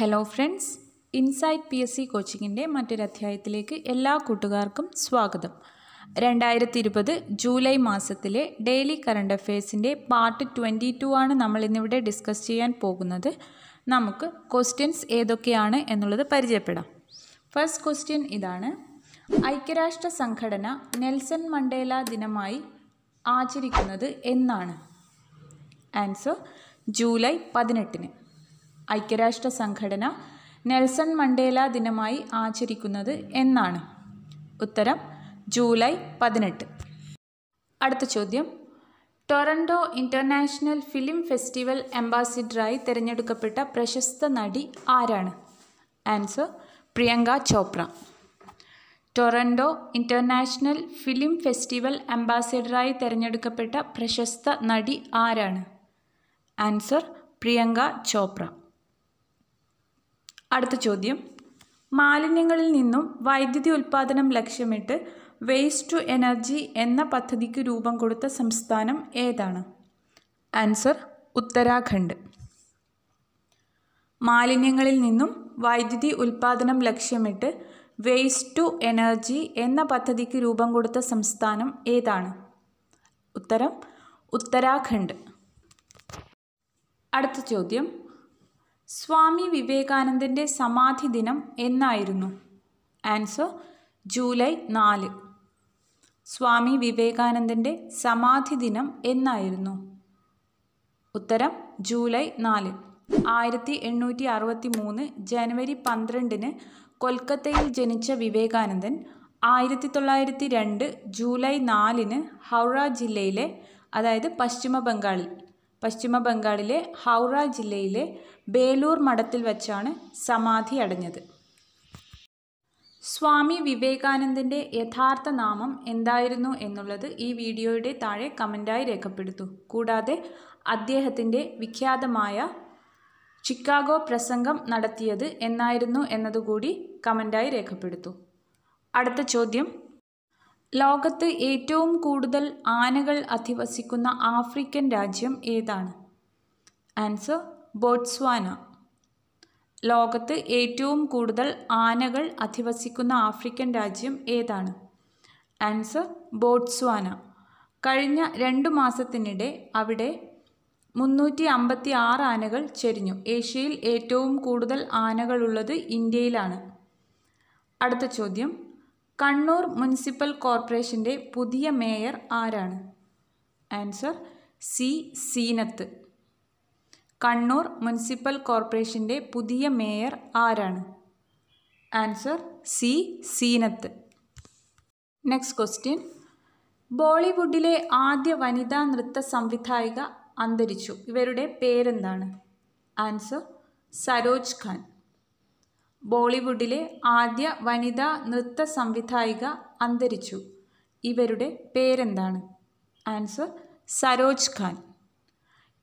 hello friends Insight P S C കോച്ചിങ്ങിൻ്റെ മറ്റൊരു അധ്യായത്തിലേക്ക് എല്ലാ കൂട്ടുകാർക്കും സ്വാഗതം രണ്ടായിരത്തി ഇരുപത് ജൂലൈ മാസത്തിലെ ഡെയിലി കറണ്ട് അഫയേഴ്സിൻ്റെ പാർട്ട് ട്വൻറ്റി ടു ആണ് നമ്മൾ ഇന്നിവിടെ ഡിസ്കസ് ചെയ്യാൻ പോകുന്നത് നമുക്ക് ക്വസ്റ്റ്യൻസ് ഏതൊക്കെയാണ് എന്നുള്ളത് പരിചയപ്പെടാം ഫസ്റ്റ് ക്വസ്റ്റ്യൻ ഇതാണ് ഐക്യരാഷ്ട്ര സംഘടന നെൽസൺ മണ്ടേല ദിനമായി ആചരിക്കുന്നത് എന്നാണ് ആൻസർ ജൂലൈ പതിനെട്ടിന് ഐക്യരാഷ്ട്ര സംഘടന നെൽസൺ മണ്ടേല ദിനമായി ആചരിക്കുന്നത് എന്നാണ് ഉത്തരം ജൂലൈ പതിനെട്ട് അടുത്ത ചോദ്യം ടൊറൻഡോ ഇൻ്റർനാഷണൽ ഫിലിം ഫെസ്റ്റിവൽ അംബാസിഡറായി തിരഞ്ഞെടുക്കപ്പെട്ട പ്രശസ്ത നടി ആരാണ് answer Priyanka Chopra Toronto international film festival അംബാസിഡറായി തിരഞ്ഞെടുക്കപ്പെട്ട പ്രശസ്ത നടി ആരാണ് ആൻസർ പ്രിയങ്ക ചോപ്ര അടുത്ത ചോദ്യം മാലിന്യങ്ങളിൽ നിന്നും വൈദ്യുതി ഉൽപ്പാദനം ലക്ഷ്യമിട്ട് വേസ്റ്റ് ടു എനർജി എന്ന പദ്ധതിക്ക് രൂപം കൊടുത്ത സംസ്ഥാനം ഏതാണ് ആൻസർ ഉത്തരാഖണ്ഡ് മാലിന്യങ്ങളിൽ നിന്നും വൈദ്യുതി ഉൽപ്പാദനം ലക്ഷ്യമിട്ട് വേസ്റ്റ് ടു എനർജി എന്ന പദ്ധതിക്ക് രൂപം കൊടുത്ത സംസ്ഥാനം ഏതാണ് ഉത്തരം ഉത്തരാഖണ്ഡ് അടുത്ത ചോദ്യം സ്വാമി വിവേകാനന്ദൻ്റെ സമാധി ദിനം എന്നായിരുന്നു ആൻസർ ജൂലൈ നാല് സ്വാമി വിവേകാനന്ദൻ്റെ സമാധി ദിനം എന്നായിരുന്നു ഉത്തരം ജൂലൈ നാല് ആയിരത്തി എണ്ണൂറ്റി അറുപത്തി മൂന്ന് ജനുവരി പന്ത്രണ്ടിന് കൊൽക്കത്തയിൽ ജനിച്ച വിവേകാനന്ദൻ ആയിരത്തി തൊള്ളായിരത്തി രണ്ട് ജൂലൈ നാലിന് ഹൗറ ജില്ലയിലെ അതായത് പശ്ചിമ ബംഗാളിൽ പശ്ചിമ ബംഗാളിലെ ഹൗറ ജില്ലയിലെ ബേലൂർ മഠത്തിൽ വച്ചാണ് സമാധി അടഞ്ഞത് സ്വാമി വിവേകാനന്ദൻ്റെ യഥാർത്ഥ നാമം എന്തായിരുന്നു എന്നുള്ളത് ഈ വീഡിയോയുടെ താഴെ കമൻറ്റായി രേഖപ്പെടുത്തൂ കൂടാതെ അദ്ദേഹത്തിൻ്റെ വിഖ്യാതമായ ചിക്കാഗോ പ്രസംഗം നടത്തിയത് എന്നായിരുന്നു എന്നതുകൂടി കമൻറ്റായി രേഖപ്പെടുത്തൂ അടുത്ത ചോദ്യം ലോകത്ത് ഏറ്റവും കൂടുതൽ ആനകൾ അധിവസിക്കുന്ന ആഫ്രിക്കൻ രാജ്യം ഏതാണ് ആൻസർ ബോട്സ്വാന ലോകത്ത് ഏറ്റവും കൂടുതൽ ആനകൾ അധിവസിക്കുന്ന ആഫ്രിക്കൻ രാജ്യം ഏതാണ് ആൻസർ ബോട്സ്വാന കഴിഞ്ഞ രണ്ട് മാസത്തിനിടെ അവിടെ മുന്നൂറ്റി അമ്പത്തി ആറ് ആനകൾ ചെരിഞ്ഞു ഏഷ്യയിൽ ഏറ്റവും കൂടുതൽ ആനകളുള്ളത് ഇന്ത്യയിലാണ് അടുത്ത ചോദ്യം കണ്ണൂർ മുനിസിപ്പൽ കോർപ്പറേഷൻ്റെ പുതിയ മേയർ ആരാണ് answer C Seenath Kannur municipal കോർപ്പറേഷൻ്റെ പുതിയ മേയർ ആരാണ് answer C Seenath next question ബോളിവുഡിലെ ആദ്യ വനിതാ നൃത്ത സംവിധായിക അന്തരിച്ചു ഇവരുടെ പേരെന്താണ് ആൻസർ സരോജ് ഖാൻ ബോളിവുഡിലെ ആദ്യ വനിതാ നൃത്ത സംവിധായിക അന്തരിച്ചു ഇവരുടെ പേരെന്താണ് ആൻസർ സരോജ് ഖാൻ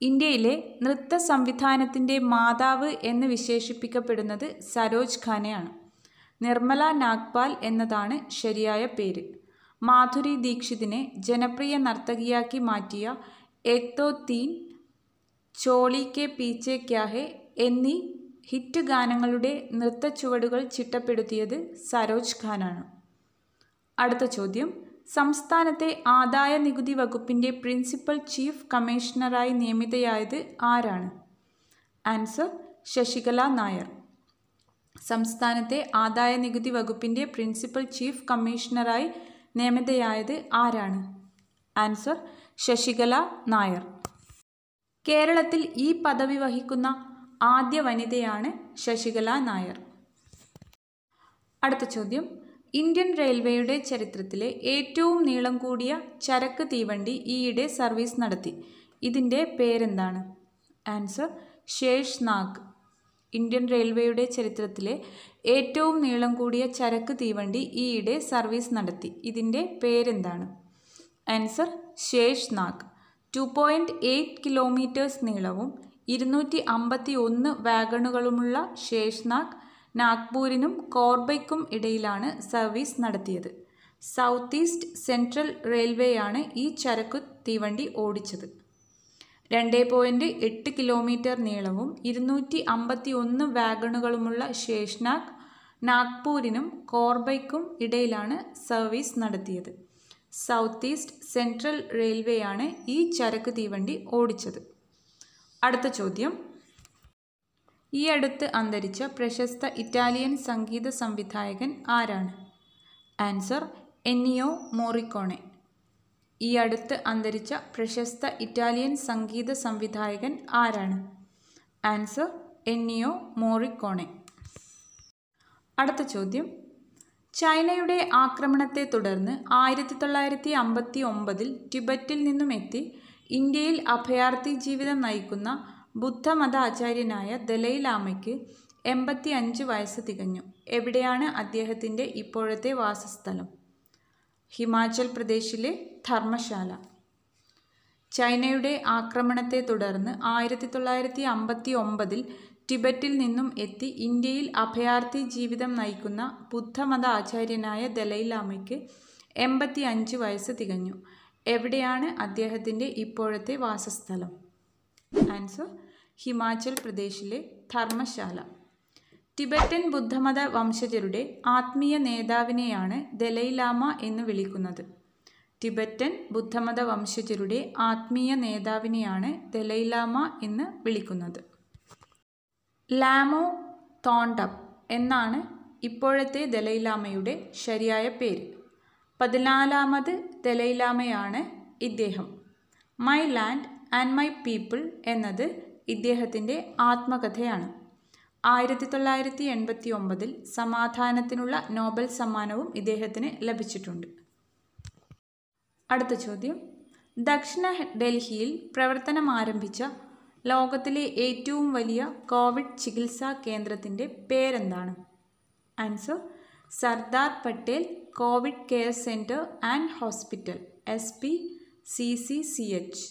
ഇന്ത്യയിലെ നൃത്ത സംവിധാനത്തിൻ്റെ മാതാവ് എന്ന് വിശേഷിപ്പിക്കപ്പെടുന്നത് സരോജ് ഖാനെയാണ് നിർമ്മല നാഗ്പാൽ എന്നതാണ് ശരിയായ പേര് മാധുരി ദീക്ഷിതിനെ ജനപ്രിയ നർത്തകിയാക്കി മാറ്റിയ എക്തോ തീൻ ചോളി കെ പീച്ചെ ക്യാഹെ എന്നീ ഹിറ്റ് ഗാനങ്ങളുടെ നൃത്തച്ചുവടുകൾ ചിട്ടപ്പെടുത്തിയത് സരോജ് ഖാനാണ് അടുത്ത ചോദ്യം സംസ്ഥാനത്തെ ആദായ നികുതി വകുപ്പിൻ്റെ പ്രിൻസിപ്പൽ ചീഫ് കമ്മീഷണറായി നിയമിതയായത് ആരാണ് ആൻസർ ശശികല നായർ സംസ്ഥാനത്തെ ആദായ നികുതി വകുപ്പിൻ്റെ പ്രിൻസിപ്പൽ ചീഫ് കമ്മീഷണറായി നിയമിതയായത് ആരാണ് ആൻസർ ശശികല നായർ കേരളത്തിൽ ഈ പദവി വഹിക്കുന്ന ആദ്യ വനിതയാണ് ശശികല നായർ അടുത്ത ചോദ്യം ഇന്ത്യൻ റെയിൽവേയുടെ ചരിത്രത്തിലെ ഏറ്റവും നീളം കൂടിയ ചരക്ക് തീവണ്ടി ഈയിടെ സർവീസ് നടത്തി ഇതിൻ്റെ പേരെന്താണ് ആൻസർ ശേഷ് നാഗ് ഇന്ത്യൻ റെയിൽവേയുടെ ചരിത്രത്തിലെ ഏറ്റവും നീളം കൂടിയ ചരക്ക് തീവണ്ടി ഈയിടെ സർവീസ് നടത്തി ഇതിൻ്റെ പേരെന്താണ് answer Shesh Nag two eight kilometres നീളവും ഇരുന്നൂറ്റി അമ്പത്തി ഒന്ന് വാഗണുകളുമുള്ള ശേഷ്നാഗ് നാഗ്പൂരിനും കോർബയ്ക്കും ഇടയിലാണ് സർവീസ് നടത്തിയത് സൗത്ത് ഈസ്റ്റ് സെൻട്രൽ റെയിൽവേയാണ് ഈ ചരക്കു തീവണ്ടി ഓടിച്ചത് രണ്ട് പോയിൻറ്റ് എട്ട് കിലോമീറ്റർ നീളവും ഇരുന്നൂറ്റി അമ്പത്തി ഒന്ന് വാഗണുകളുമുള്ള ശേഷ്നാഗ് നാഗ്പൂരിനും കോർബയ്ക്കും ഇടയിലാണ് സർവീസ് നടത്തിയത് സൗത്ത് ഈസ്റ്റ് സെൻട്രൽ റെയിൽവേയാണ് ഈ ചരക്ക് തീവണ്ടി ഓടിച്ചത് അടുത്ത ചോദ്യം ഈ അടുത്ത് അന്തരിച്ച പ്രശസ്ത ഇറ്റാലിയൻ സംഗീത സംവിധായകൻ ആരാണ് ആൻസർ എന്നിയോ മോറിക്കോണെ ഈ അടുത്ത് അന്തരിച്ച പ്രശസ്ത ഇറ്റാലിയൻ സംഗീത സംവിധായകൻ ആരാണ് ആൻസർ എന്നിയോ മോറിക്കോണെ അടുത്ത ചോദ്യം ചൈനയുടെ ആക്രമണത്തെ തുടർന്ന് ആയിരത്തി തൊള്ളായിരത്തി അമ്പത്തി ഒമ്പതിൽ ടിബറ്റിൽ നിന്നും എത്തി ഇന്ത്യയിൽ അഭയാർത്ഥി ജീവിതം നയിക്കുന്ന ബുദ്ധമത ആചാര്യനായ ദലൈലാമയ്ക്ക് എൺപത്തി അഞ്ച് വയസ്സ് തികഞ്ഞു എവിടെയാണ് അദ്ദേഹത്തിൻ്റെ ഇപ്പോഴത്തെ വാസസ്ഥലം ഹിമാചൽ പ്രദേശിലെ ധർമ്മശാല ചൈനയുടെ ആക്രമണത്തെ തുടർന്ന് ആയിരത്തി തൊള്ളായിരത്തി അമ്പത്തി ഒമ്പതിൽ ടിബറ്റിൽ നിന്നും എത്തി ഇന്ത്യയിൽ അഭയാർത്ഥി ജീവിതം നയിക്കുന്ന ബുദ്ധമത ആചാര്യനായ ദലൈലാമയ്ക്ക് എൺപത്തി അഞ്ച് വയസ്സ് തികഞ്ഞു എവിടെയാണ് അദ്ദേഹത്തിൻ്റെ ഇപ്പോഴത്തെ വാസസ്ഥലം ആൻസർ ഹിമാചൽ പ്രദേശിലെ ധർമ്മശാല ടിബറ്റൻ ബുദ്ധമത വംശജരുടെ ആത്മീയ നേതാവിനെയാണ് ദലൈലാമ എന്ന് വിളിക്കുന്നത് ടിബറ്റൻ ബുദ്ധമത വംശജരുടെ ആത്മീയ നേതാവിനെയാണ് ദലൈലാമ എന്ന് വിളിക്കുന്നത് ലാമോ തോണ്ടപ് എന്നാണ് ഇപ്പോഴത്തെ ദലൈലാമയുടെ ശരിയായ പേര് പതിനാലാമത് ദലൈലാമയാണ് ഇദ്ദേഹം my land and my people എന്നത് ഇദ്ദേഹത്തിൻ്റെ ആത്മകഥയാണ് ആയിരത്തി തൊള്ളായിരത്തി എൺപത്തി ഒമ്പതിൽ സമാധാനത്തിനുള്ള നോബൽ സമ്മാനവും ഇദ്ദേഹത്തിന് ലഭിച്ചിട്ടുണ്ട് അടുത്ത ചോദ്യം ദക്ഷിണ ഡൽഹിയിൽ പ്രവർത്തനം ആരംഭിച്ച ലോകത്തിലെ ഏറ്റവും വലിയ കോവിഡ് ചികിത്സാ കേന്ദ്രത്തിൻ്റെ പേരെന്താണ് answer Sardar Patel Covid care centre and hospital S P C C C H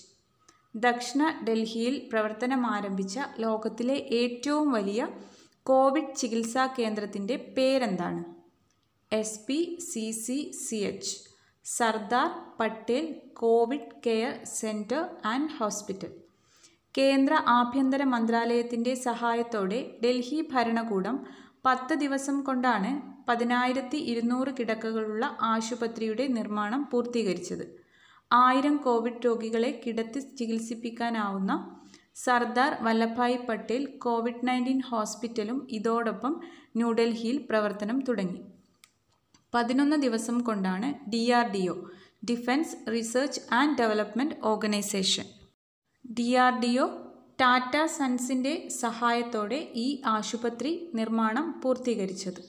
ദക്ഷിണ ഡൽഹിയിൽ പ്രവർത്തനമാരംഭിച്ച ലോകത്തിലെ ഏറ്റവും വലിയ കോവിഡ് ചികിത്സാ കേന്ദ്രത്തിൻ്റെ പേരെന്താണ് S P C C C H Sardar Patel Covid care centre and hospital കേന്ദ്ര ആഭ്യന്തര മന്ത്രാലയത്തിൻ്റെ സഹായത്തോടെ ഡൽഹി ഭരണകൂടം പത്ത് ദിവസം കൊണ്ടാണ് പതിനായിരത്തി ഇരുന്നൂറ് കിടക്കകളുള്ള ആശുപത്രിയുടെ നിർമ്മാണം പൂർത്തീകരിച്ചത് ആയിരം കോവിഡ് രോഗികളെ കിടത്തി ചികിത്സിപ്പിക്കാനാവുന്ന സർദാർ വല്ലഭായ് പട്ടേൽ കോവിഡ് നയൻറ്റീൻ ഹോസ്പിറ്റലും ഇതോടൊപ്പം ന്യൂഡൽഹിയിൽ പ്രവർത്തനം തുടങ്ങി പതിനൊന്ന് ദിവസം കൊണ്ടാണ് D R D O defence research and development organisation D R D O Tata സൺസിൻ്റെ സഹായത്തോടെ ഈ ആശുപത്രി നിർമ്മാണം പൂർത്തീകരിച്ചത്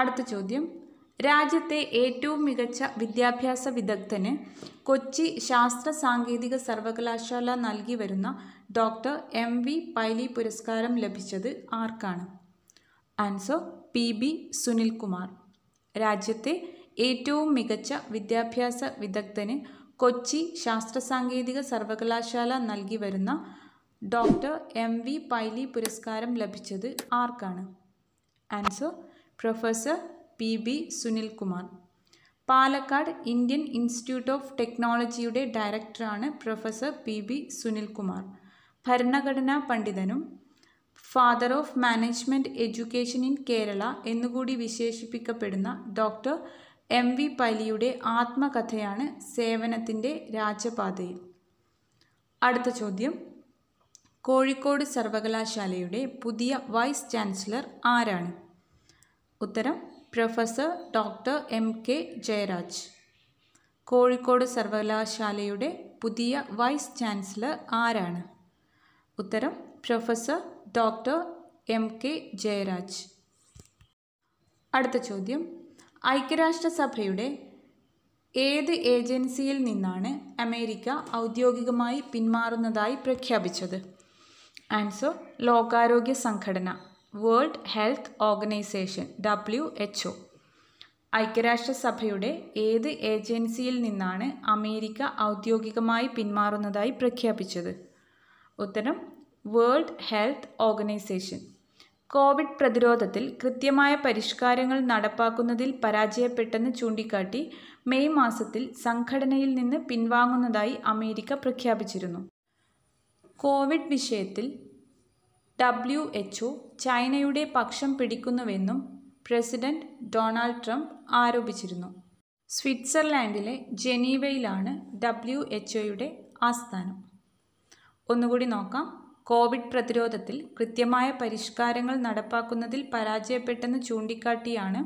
അടുത്ത ചോദ്യം രാജ്യത്തെ ഏറ്റവും മികച്ച വിദ്യാഭ്യാസ വിദഗ്ധന് കൊച്ചി ശാസ്ത്ര സാങ്കേതിക സർവകലാശാല നൽകി വരുന്ന ഡോക്ടർ എം വി പൈലി പുരസ്കാരം ലഭിച്ചത് ആർക്കാണ് ആൻസർ പി ബി സുനിൽകുമാർ രാജ്യത്തെ ഏറ്റവും മികച്ച വിദ്യാഭ്യാസ വിദഗ്ധന് കൊച്ചി ശാസ്ത്ര സാങ്കേതിക സർവകലാശാല നൽകി വരുന്ന ഡോക്ടർ എം വി പൈലി പുരസ്കാരം ലഭിച്ചത് ആർക്കാണ് answer professor P B Sunilkumar Palakkad Indian institute of ടെക്നോളജിയുടെ ഡയറക്ടറാണ് പ്രൊഫസർ പി ബി സുനിൽകുമാർ ഭരണഘടനാ പണ്ഡിതനും father of management education in Kerala എന്നുകൂടി വിശേഷിപ്പിക്കപ്പെടുന്ന ഡോക്ടർ എം വി പലിയുടെ ആത്മകഥയാണ് സേവനത്തിൻ്റെ രാജപാതയിൽ അടുത്ത ചോദ്യം കോഴിക്കോട് സർവകലാശാലയുടെ പുതിയ വൈസ് ചാൻസലർ ആരാണ് ഉത്തരം professor doctor M K Jayaraj Kozhikode സർവകലാശാലയുടെ പുതിയ വൈസ് ചാൻസലർ ആരാണ് ഉത്തരം professor doctor M K Jayaraj അടുത്ത ചോദ്യം ഐക്യരാഷ്ട്രസഭയുടെ ഏത് ഏജൻസിയിൽ നിന്നാണ് അമേരിക്ക ഔദ്യോഗികമായി പിന്മാറുന്നതായി പ്രഖ്യാപിച്ചത് ആൻസർ ലോകാരോഗ്യ സംഘടന world health organisation W H O ഐക്യരാഷ്ട്രസഭയുടെ ഏത് ഏജൻസിയിൽ നിന്നാണ് അമേരിക്ക ഔദ്യോഗികമായി പിന്മാറുന്നതായി പ്രഖ്യാപിച്ചത് ഉത്തരം വേൾഡ് ഹെൽത്ത് ഓർഗനൈസേഷൻ കോവിഡ് പ്രതിരോധത്തിൽ കൃത്യമായ പരിഷ്കാരങ്ങൾ നടപ്പാക്കുന്നതിൽ പരാജയപ്പെട്ടെന്ന് ചൂണ്ടിക്കാട്ടി മെയ് മാസത്തിൽ സംഘടനയിൽ നിന്ന് പിൻവാങ്ങുന്നതായി അമേരിക്ക പ്രഖ്യാപിച്ചിരുന്നു കോവിഡ് വിഷയത്തിൽ ഡബ്ല്യു എച്ച്ഒ ചൈനയുടെ പക്ഷം പിടിക്കുന്നുവെന്നും പ്രസിഡന്റ് ഡൊണാൾഡ് ട്രംപ് ആരോപിച്ചിരുന്നു സ്വിറ്റ്സർലാൻഡിലെ ജനീവയിലാണ് ഡബ്ല്യു എച്ച്ഒയുടെ ആസ്ഥാനം ഒന്നുകൂടി നോക്കാം കോവിഡ് പ്രതിരോധത്തിൽ കൃത്യമായ പരിഷ്കാരങ്ങൾ നടപ്പാക്കുന്നതിൽ പരാജയപ്പെട്ടെന്ന് ചൂണ്ടിക്കാട്ടിയാണ്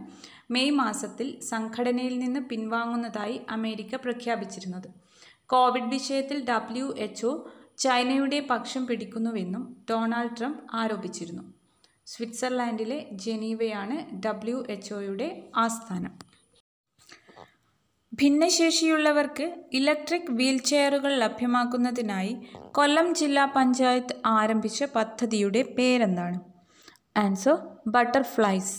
മെയ് മാസത്തിൽ സംഘടനയിൽ നിന്ന് പിൻവാങ്ങുന്നതായി അമേരിക്ക പ്രഖ്യാപിച്ചിരുന്നത് കോവിഡ് വിഷയത്തിൽ ഡബ്ല്യു എച്ച്ഒ ചൈനയുടെ പക്ഷം പിടിക്കുന്നുവെന്നും ഡൊണാൾഡ് ട്രംപ് ആരോപിച്ചിരുന്നു സ്വിറ്റ്സർലാൻഡിലെ ജനീവയാണ് ഡബ്ല്യു എച്ച്ഒയുടെ ആസ്ഥാനം ഭിന്നശേഷിയുള്ളവർക്ക് ഇലക്ട്രിക് വീൽചെയറുകൾ ലഭ്യമാക്കുന്നതിനായി കൊല്ലം ജില്ലാ പഞ്ചായത്ത് ആരംഭിച്ച പദ്ധതിയുടെ പേരെന്താണ് ആൻസർ ബട്ടർഫ്ലൈസ്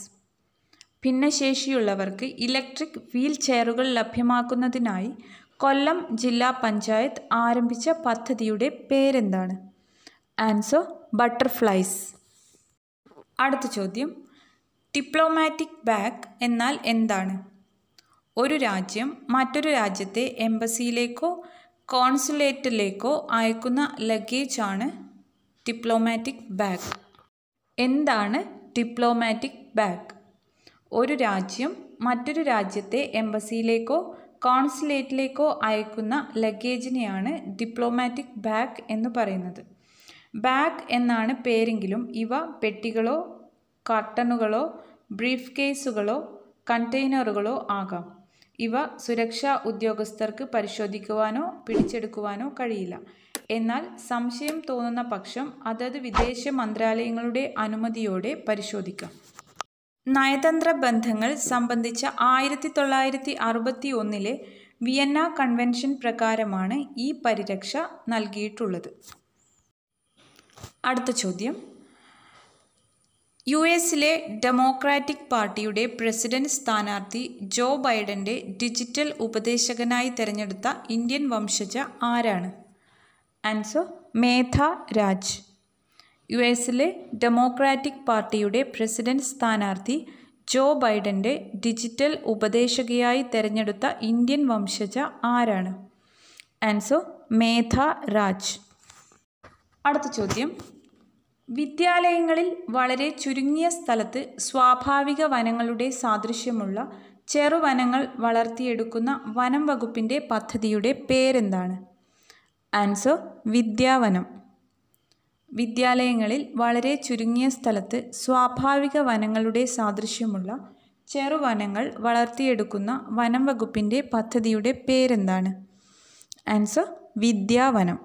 ഭിന്നശേഷിയുള്ളവർക്ക് ഇലക്ട്രിക് വീൽചെയറുകൾ ലഭ്യമാക്കുന്നതിനായി കൊല്ലം ജില്ലാ പഞ്ചായത്ത് ആരംഭിച്ച പദ്ധതിയുടെ പേരെന്താണ് ആൻസർ ബട്ടർഫ്ലൈസ് അടുത്ത ചോദ്യം ഡിപ്ലോമാറ്റിക് ബാഗ് എന്നാൽ എന്താണ് ഒരു രാജ്യം മറ്റൊരു രാജ്യത്തെ എംബസിയിലേക്കോ കോൺസുലേറ്റിലേക്കോ അയക്കുന്ന ലഗേജാണ് ഡിപ്ലോമാറ്റിക് ബാഗ് എന്താണ് ഡിപ്ലോമാറ്റിക് ബാഗ് ഒരു രാജ്യം മറ്റൊരു രാജ്യത്തെ എംബസിയിലേക്കോ കോൺസുലേറ്റിലേക്കോ അയക്കുന്ന ലഗേജിനെയാണ് ഡിപ്ലോമാറ്റിക് ബാഗ് എന്ന് പറയുന്നത് ബാഗ് എന്നാണ് പേരെങ്കിലും ഇവ പെട്ടികളോ കർട്ടണുകളോ ബ്രീഫ് കേസുകളോ കണ്ടെയ്നറുകളോ ആകാം ഇവ സുരക്ഷാ ഉദ്യോഗസ്ഥർക്ക് പരിശോധിക്കുവാനോ പിടിച്ചെടുക്കുവാനോ കഴിയില്ല എന്നാൽ സംശയം തോന്നുന്ന പക്ഷം അതത് വിദേശ മന്ത്രാലയങ്ങളുടെ അനുമതിയോടെ പരിശോധിക്കാം നയതന്ത്ര ബന്ധങ്ങൾ സംബന്ധിച്ച ആയിരത്തി തൊള്ളായിരത്തി അറുപത്തി ഒന്നിലെ വിയന്ന കൺവെൻഷൻ പ്രകാരമാണ് ഈ പരിരക്ഷ നൽകിയിട്ടുള്ളത് അടുത്ത ചോദ്യം യു എസിലെ ഡെമോക്രാറ്റിക് പാർട്ടിയുടെ പ്രസിഡന്റ് സ്ഥാനാർത്ഥി ജോ ബൈഡന്റെ ഡിജിറ്റൽ ഉപദേശകനായി തിരഞ്ഞെടുത്ത ഇന്ത്യൻ വംശജ ആരാണ് ആൻസർ മേധ രാജ് യു എസിലെ ഡെമോക്രാറ്റിക് പാർട്ടിയുടെ പ്രസിഡന്റ് സ്ഥാനാർത്ഥി ജോ ബൈഡന്റെ ഡിജിറ്റൽ ഉപദേശകയായി തിരഞ്ഞെടുത്ത ഇന്ത്യൻ വംശജ ആരാണ് ആൻസർ മേധ രാജ് അടുത്ത ചോദ്യം വിദ്യാലയങ്ങളിൽ വളരെ ചുരുങ്ങിയ സ്ഥലത്ത് സ്വാഭാവിക വനങ്ങളുടെ സാദൃശ്യമുള്ള ചെറുവനങ്ങൾ വളർത്തിയെടുക്കുന്ന വനം വകുപ്പിൻ്റെ പദ്ധതിയുടെ പേരെന്താണ് ആൻസർ വിദ്യാവനം വിദ്യാലയങ്ങളിൽ വളരെ ചുരുങ്ങിയ സ്ഥലത്ത് സ്വാഭാവിക വനങ്ങളുടെ സാദൃശ്യമുള്ള ചെറുവനങ്ങൾ വളർത്തിയെടുക്കുന്ന വനം വകുപ്പിൻ്റെ പദ്ധതിയുടെ പേരെന്താണ് ആൻസർ വിദ്യാവനം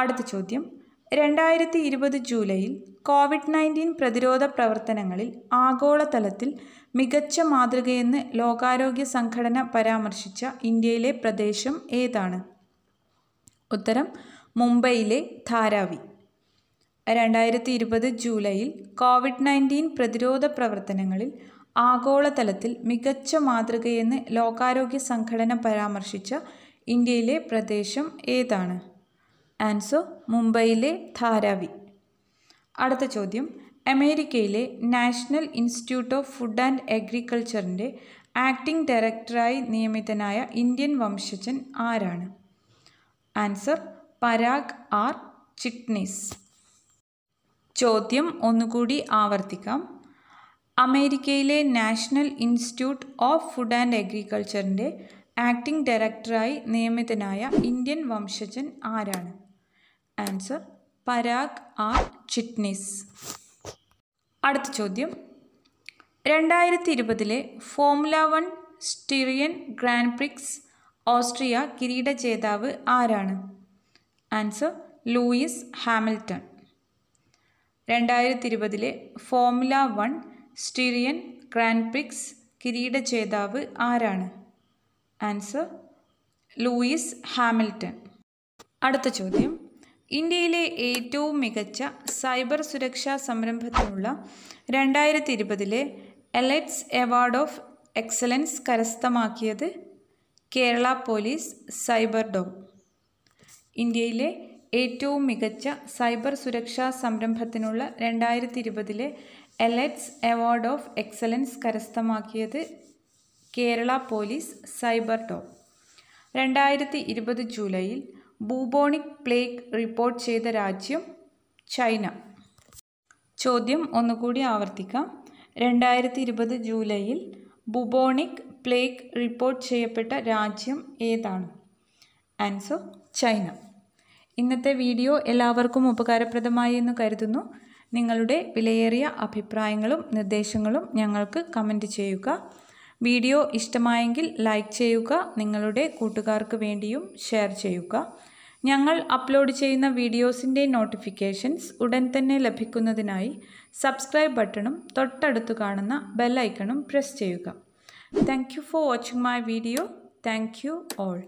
അടുത്ത ചോദ്യം രണ്ടായിരത്തി ഇരുപത് ജൂലൈയിൽ കോവിഡ് നയൻറ്റീൻ പ്രതിരോധ പ്രവർത്തനങ്ങളിൽ ആഗോളതലത്തിൽ മികച്ച മാതൃകയെന്ന് ലോകാരോഗ്യ സംഘടന പരാമർശിച്ച ഇന്ത്യയിലെ പ്രദേശം ഏതാണ് ഉത്തരം മുംബൈയിലെ ധാരാവി രണ്ടായിരത്തി ഇരുപത് ജൂലൈയിൽ കോവിഡ് നയൻറ്റീൻ പ്രതിരോധ പ്രവർത്തനങ്ങളിൽ ആഗോളതലത്തിൽ മികച്ച മാതൃകയെന്ന് ലോകാരോഗ്യ സംഘടന പരാമർശിച്ച ഇന്ത്യയിലെ പ്രദേശം ഏതാണ് ആൻസർ മുംബൈയിലെ ധാരാവി അടുത്ത ചോദ്യം അമേരിക്കയിലെ national institute of food and അഗ്രികൾച്ചറിൻ്റെ ആക്ടിംഗ് ഡയറക്ടറായി നിയമിതനായ ഇന്ത്യൻ വംശജൻ ആരാണ് ആൻസർ പരാഗ് ആർ ചിക്നിസ് ചോദ്യം ഒന്നുകൂടി ആവർത്തിക്കാം അമേരിക്കയിലെ national institute of food and അഗ്രികൾച്ചറിൻ്റെ ആക്ടിംഗ് ഡയറക്ടറായി നിയമിതനായ ഇന്ത്യൻ വംശജൻ ആരാണ് ആൻസർ പരാഗ് ആർ ചിറ്റ്നിസ് അടുത്ത ചോദ്യം രണ്ടായിരത്തി ഇരുപതിലെ formula one Styrian grand prix Austria കിരീട ജേതാവ് ആരാണ് ആൻസർ ലൂയിസ് ഹാമിൽട്ടൺ രണ്ടായിരത്തി ഇരുപതിലെ formula one Styrian grand prix കിരീട ജേതാവ് ആരാണ് ആൻസർ ലൂയിസ് ഹാമിൽട്ടൺ അടുത്ത ചോദ്യം ഇന്ത്യയിലെ ഏറ്റവും മികച്ച സൈബർ സുരക്ഷാ സംരംഭത്തിനുള്ള രണ്ടായിരത്തി ഇരുപതിലെ എലൈറ്റ്സ് അവാർഡ് ഓഫ് എക്സലൻസ് കരസ്ഥമാക്കിയത് കേരള പോലീസ് സൈബർ ഡോം ഇന്ത്യയിലെ ഏറ്റവും മികച്ച സൈബർ സുരക്ഷാ സംരംഭത്തിനുള്ള രണ്ടായിരത്തി ഇരുപതിലെ എലൈറ്റ്സ് അവാർഡ് ഓഫ് എക്സലൻസ് കരസ്ഥമാക്കിയത് കേരള പോലീസ് സൈബർ ഡോം രണ്ടായിരത്തി ഇരുപത് ജൂലൈയിൽ ബൂബോണിക് പ്ലേഗ് റിപ്പോർട്ട് ചെയ്ത രാജ്യം ചൈന ചോദ്യം ഒന്നുകൂടി ആവർത്തിക്കാം രണ്ടായിരത്തി ഇരുപത് ജൂലൈയിൽ ബുബോണിക് പ്ലേഗ് റിപ്പോർട്ട് ചെയ്യപ്പെട്ട രാജ്യം ഏതാണ് ആൻസർ ചൈന ഇന്നത്തെ വീഡിയോ എല്ലാവർക്കും ഉപകാരപ്രദമായി എന്ന് കരുതുന്നു നിങ്ങളുടെ വിലയേറിയ അഭിപ്രായങ്ങളും നിർദ്ദേശങ്ങളും ഞങ്ങൾക്ക് കമൻറ്റ് ചെയ്യുക വീഡിയോ ഇഷ്ടമായെങ്കിൽ ലൈക്ക് ചെയ്യുക നിങ്ങളുടെ കൂട്ടുകാർക്ക് വേണ്ടിയും ഷെയർ ചെയ്യുക ഞങ്ങൾ അപ്ലോഡ് ചെയ്യുന്ന വീഡിയോസിൻ്റെ നോട്ടിഫിക്കേഷൻസ് ഉടൻ തന്നെ ലഭിക്കുന്നതിനായി സബ്സ്ക്രൈബ് ബട്ടണും തൊട്ടടുത്ത് കാണുന്ന ബെല്ലൈക്കണും പ്രസ് ചെയ്യുക thank for watching my video thank all